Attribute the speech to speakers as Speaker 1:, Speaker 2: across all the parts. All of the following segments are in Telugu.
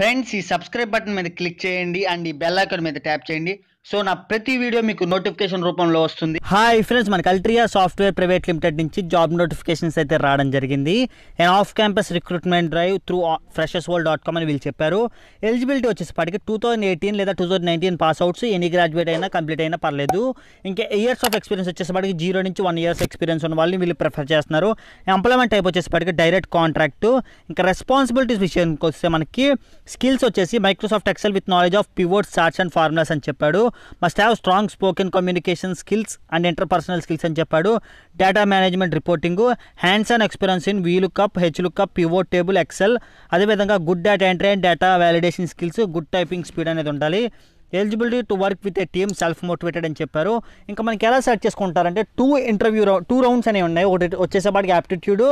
Speaker 1: ఫ్రెండ్స్ ఈ సబ్స్క్రైబ్ బటన్ మీద క్లిక్ చేయండి అండ్ ఈ బెల్ ఐకాన్ మీద ట్యాప్ చేయండి సో నా ప్రతి వీడియో మీకు నోటిఫికేషన్ రూపంలో వస్తుంది హాయ్ ఫ్రెండ్స్ మన కల్ట్రియా సాఫ్ట్వేర్ ప్రైవేట్ లిమిటెడ్ నుంచి జాబ్ నోటిఫికేషన్స్ అయితే రావడం జరిగింది and off campus recruitment drive through freshers world dot com అని వీళ్ళు చెప్పారు ఎలిజిబిలిటీ వచ్చేసప్పటికి టూ థౌసండ్ ఎయిటీన్ లేదా two thousand nineteen pass outs any graduate అయినా కంప్లీట్ అయినా పర్లేదు ఇంకా ఇయర్స్ ఆఫ్ ఎక్స్పీరియన్స్ వచ్చేసప్పటికి జీరో నుంచి వన్ ఇయర్స్ ఎక్స్పీరియన్స్ ఉన్న వాళ్ళని వీళ్ళు ప్రిఫర్ చేస్తున్నారు ఎంప్లాయ్మెంట్ టైప్ వచ్చేసప్పటికి డైరెక్ట్ కాంట్రాక్ట్ ఇంకా రెస్పాన్సిబిలిటీస్ విషయానికి వస్తే మనకి స్కిల్స్ వచ్చేసి Microsoft Excel with knowledge of pivot charts and formulas అని చెప్పాడు must have strong spoken communication skills and interpersonal skills అని చెప్పాడు data management reporting hands and experience in vlookup hlookup pivot table Excel అదేవిధంగా good data entry and data validation skills good typing speed అనేది ఉండాలి eligibility to work with a team self motivated అని చెప్పారు ఇంకా మనకి ఎలా సెలెక్ట్ చేసుకుంటారంటే టూ ఇంటర్వ్యూ టూ రౌండ్స్ అనేవి ఉన్నాయి ఒకటి వచ్చేసేపాటికి యాప్టిట్యూడ్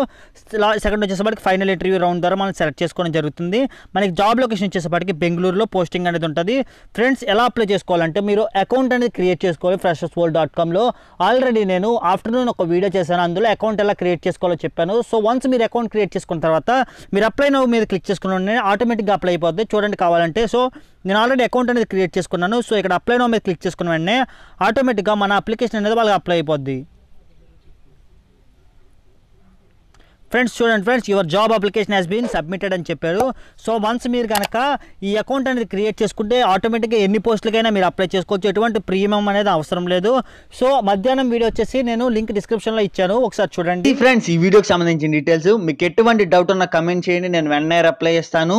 Speaker 1: సెకండ్ వచ్చేసేపాటికి ఫైనల్ ఇంటర్వ్యూ రౌండ్ ద్వారా మనం సెలెక్ట్ చేసుకోవడం జరుగుతుంది మనకి జాబ్ లొకేషన్ వచ్చేసేపాటికి బెంగళూరులో పోస్టింగ్ అనేది ఉంటుంది ఫ్రెండ్స్ ఎలా అప్లై చేసుకోవాలంటే మీరు అకౌంట్ అనేది క్రియేట్ చేసుకోవాలి ఫ్రెషర్స్ వరల్డ్ డాట్ కామ్లో ఆల్రెడీ నేను ఆఫ్టర్నూన్ ఒక వీడియో చేశాను అందులో అకౌంట్ ఎలా క్రియేట్ చేసుకోవాలో చెప్పాను సో వన్స్ మీరు అకౌంట్ క్రియేట్ చేసుకున్న తర్వాత మీరు అప్లై నవ్వు మీద క్లిక్ చేసుకున్న ఆటోమేటిక్గా అప్లై అయిపోద్ది చూడండి కావాలంటే సో నేను ఆల్రెడీ అకౌంట్ అనేది క్రియేట్ చేసుకున్నాను సో ఇక్కడ అప్లై నో మీద క్లిక్ చేసుకున్న వెంటనే ఆటోమేటిక్గా మన అప్లికేషన్ అనేది వాళ్ళకి అప్లై అయిపోద్ది ఫ్రెండ్స్ చూడండి friends your job application has been submitted అని చెప్పారు సో వన్స్ మీరు కనుక ఈ అకౌంట్ అనేది క్రియేట్ చేసుకుంటే ఆటోమేటిక్గా ఎన్ని పోస్టులకైనా మీరు అప్లై చేసుకోవచ్చు ఎటువంటి ప్రీమియం అనేది అవసరం లేదు సో మధ్యాహ్నం వీడియో వచ్చేసి నేను లింక్ డిస్క్రిప్షన్లో ఇచ్చాను ఒకసారి చూడండి ఫ్రెండ్స్ ఈ వీడియోకి సంబంధించిన డీటెయిల్స్ మీకు ఎటువంటి డౌట్ ఉన్న కమెంట్ చేయండి నేను వెంటనే అప్లై చేస్తాను